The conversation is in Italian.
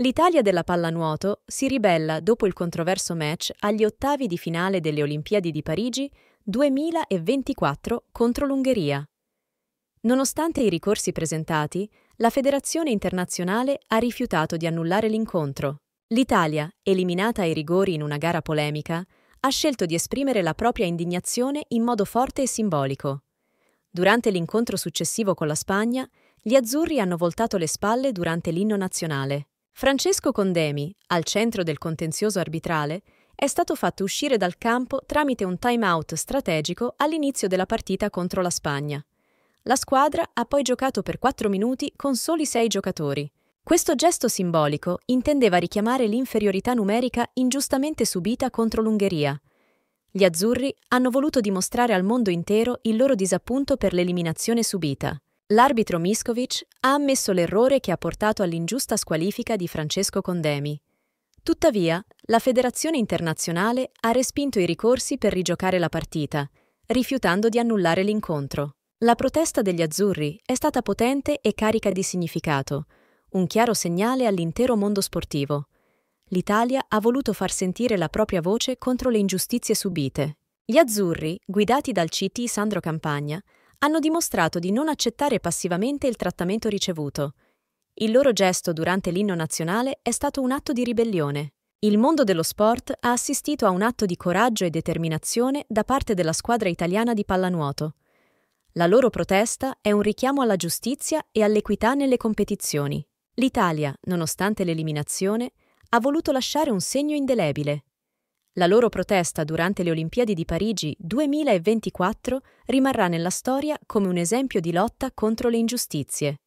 L'Italia della pallanuoto si ribella dopo il controverso match agli ottavi di finale delle Olimpiadi di Parigi 2024 contro l'Ungheria. Nonostante i ricorsi presentati, la Federazione internazionale ha rifiutato di annullare l'incontro. L'Italia, eliminata ai rigori in una gara polemica, ha scelto di esprimere la propria indignazione in modo forte e simbolico. Durante l'incontro successivo con la Spagna, gli azzurri hanno voltato le spalle durante l'inno nazionale. Francesco Condemi, al centro del contenzioso arbitrale, è stato fatto uscire dal campo tramite un time-out strategico all'inizio della partita contro la Spagna. La squadra ha poi giocato per 4 minuti con soli 6 giocatori. Questo gesto simbolico intendeva richiamare l'inferiorità numerica ingiustamente subita contro l'Ungheria. Gli azzurri hanno voluto dimostrare al mondo intero il loro disappunto per l'eliminazione subita. L'arbitro Miskovic ha ammesso l'errore che ha portato all'ingiusta squalifica di Francesco Condemi. Tuttavia, la Federazione Internazionale ha respinto i ricorsi per rigiocare la partita, rifiutando di annullare l'incontro. La protesta degli azzurri è stata potente e carica di significato, un chiaro segnale all'intero mondo sportivo. L'Italia ha voluto far sentire la propria voce contro le ingiustizie subite. Gli azzurri, guidati dal CT Sandro Campagna, hanno dimostrato di non accettare passivamente il trattamento ricevuto. Il loro gesto durante l'inno nazionale è stato un atto di ribellione. Il mondo dello sport ha assistito a un atto di coraggio e determinazione da parte della squadra italiana di pallanuoto. La loro protesta è un richiamo alla giustizia e all'equità nelle competizioni. L'Italia, nonostante l'eliminazione, ha voluto lasciare un segno indelebile, la loro protesta durante le Olimpiadi di Parigi 2024 rimarrà nella storia come un esempio di lotta contro le ingiustizie.